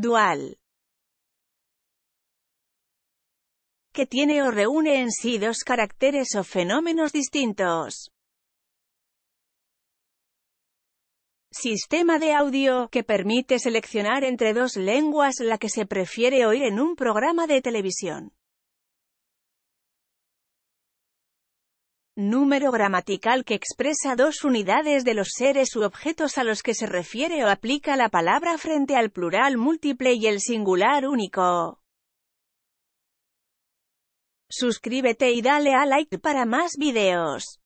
dual que tiene o reúne en sí dos caracteres o fenómenos distintos. Sistema de audio, que permite seleccionar entre dos lenguas la que se prefiere oír en un programa de televisión. número gramatical que expresa dos unidades de los seres u objetos a los que se refiere o aplica la palabra frente al plural múltiple y el singular único. Suscríbete y dale a like para más videos.